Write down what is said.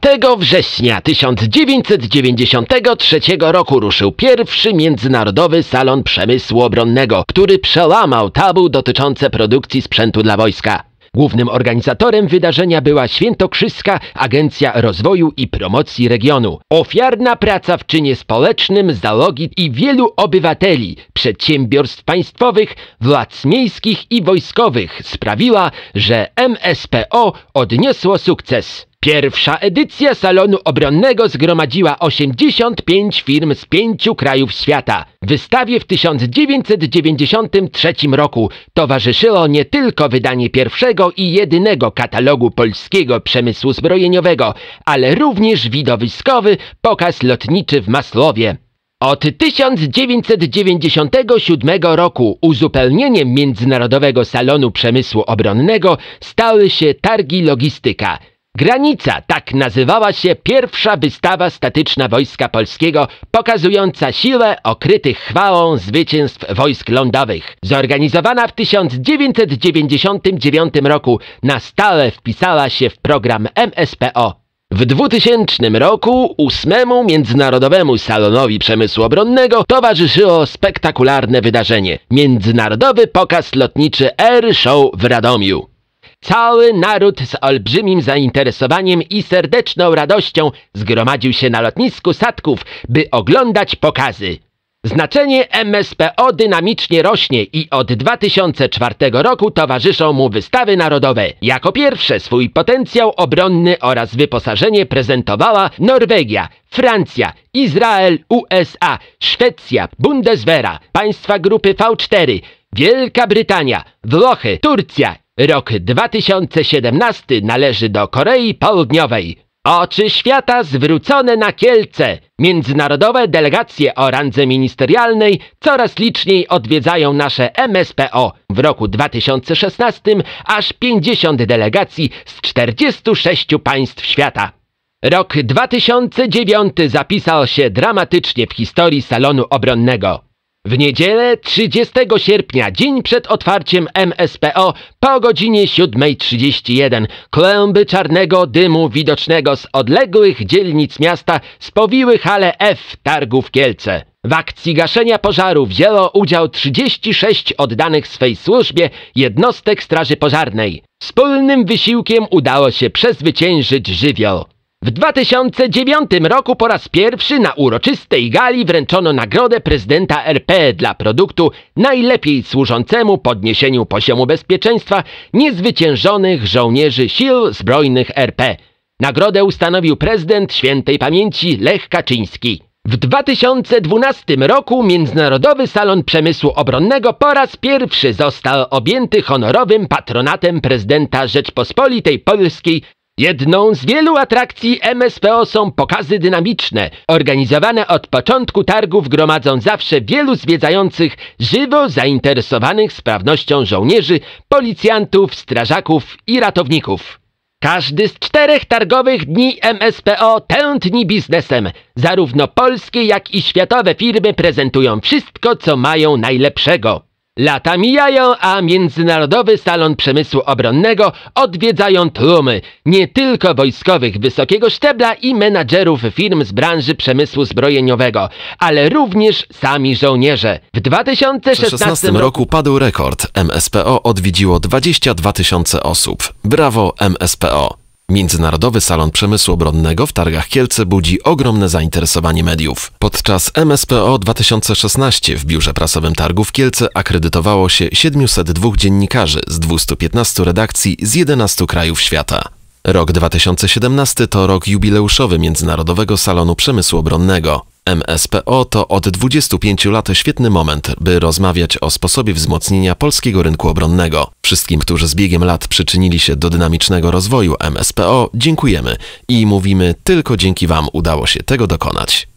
4 września 1993 roku ruszył pierwszy Międzynarodowy Salon Przemysłu Obronnego, który przełamał tabu dotyczące produkcji sprzętu dla wojska. Głównym organizatorem wydarzenia była Świętokrzyska Agencja Rozwoju i Promocji Regionu. Ofiarna praca w czynie społecznym zalogi i wielu obywateli, przedsiębiorstw państwowych, władz miejskich i wojskowych sprawiła, że MSPO odniosło sukces. Pierwsza edycja Salonu Obronnego zgromadziła 85 firm z pięciu krajów świata. Wystawie w 1993 roku towarzyszyło nie tylko wydanie pierwszego i jedynego katalogu polskiego przemysłu zbrojeniowego, ale również widowiskowy pokaz lotniczy w Masłowie. Od 1997 roku uzupełnieniem Międzynarodowego Salonu Przemysłu Obronnego stały się targi logistyka – Granica tak nazywała się pierwsza wystawa statyczna Wojska Polskiego, pokazująca siłę okrytych chwałą zwycięstw wojsk lądowych. Zorganizowana w 1999 roku, na stale wpisała się w program MSPO. W 2000 roku ósmemu Międzynarodowemu Salonowi Przemysłu Obronnego towarzyszyło spektakularne wydarzenie – Międzynarodowy Pokaz Lotniczy Air Show w Radomiu. Cały naród z olbrzymim zainteresowaniem i serdeczną radością zgromadził się na lotnisku Sadków, by oglądać pokazy. Znaczenie MSPO dynamicznie rośnie i od 2004 roku towarzyszą mu wystawy narodowe. Jako pierwsze swój potencjał obronny oraz wyposażenie prezentowała Norwegia, Francja, Izrael, USA, Szwecja, Bundeswehra, państwa grupy V4, Wielka Brytania, Włochy, Turcja, Rok 2017 należy do Korei Południowej. Oczy świata zwrócone na Kielce. Międzynarodowe delegacje o randze ministerialnej coraz liczniej odwiedzają nasze MSPO. W roku 2016 aż 50 delegacji z 46 państw świata. Rok 2009 zapisał się dramatycznie w historii salonu obronnego. W niedzielę 30 sierpnia, dzień przed otwarciem MSPO, po godzinie 7.31, klęby czarnego dymu widocznego z odległych dzielnic miasta spowiły hale F targów Kielce. W akcji gaszenia pożaru wzięło udział 36 oddanych swej służbie jednostek Straży Pożarnej. Wspólnym wysiłkiem udało się przezwyciężyć żywioł. W 2009 roku po raz pierwszy na uroczystej gali wręczono nagrodę prezydenta RP dla produktu najlepiej służącemu podniesieniu poziomu bezpieczeństwa niezwyciężonych żołnierzy sił zbrojnych RP. Nagrodę ustanowił prezydent świętej pamięci Lech Kaczyński. W 2012 roku Międzynarodowy Salon Przemysłu Obronnego po raz pierwszy został objęty honorowym patronatem prezydenta Rzeczpospolitej Polskiej Jedną z wielu atrakcji MSPO są pokazy dynamiczne, organizowane od początku targów gromadzą zawsze wielu zwiedzających, żywo zainteresowanych sprawnością żołnierzy, policjantów, strażaków i ratowników. Każdy z czterech targowych dni MSPO tętni biznesem. Zarówno polskie, jak i światowe firmy prezentują wszystko, co mają najlepszego. Lata mijają, a Międzynarodowy Salon Przemysłu Obronnego odwiedzają tłumy, nie tylko wojskowych wysokiego szczebla i menadżerów firm z branży przemysłu zbrojeniowego, ale również sami żołnierze. W 2016, 2016 roku padł rekord. MSPO odwiedziło 22 tysiące osób. Brawo MSPO! Międzynarodowy Salon Przemysłu Obronnego w Targach Kielce budzi ogromne zainteresowanie mediów. Podczas MSPO 2016 w biurze prasowym Targów Kielce akredytowało się 702 dziennikarzy z 215 redakcji z 11 krajów świata. Rok 2017 to rok jubileuszowy Międzynarodowego Salonu Przemysłu Obronnego. MSPO to od 25 lat świetny moment, by rozmawiać o sposobie wzmocnienia polskiego rynku obronnego. Wszystkim, którzy z biegiem lat przyczynili się do dynamicznego rozwoju MSPO, dziękujemy i mówimy tylko dzięki Wam udało się tego dokonać.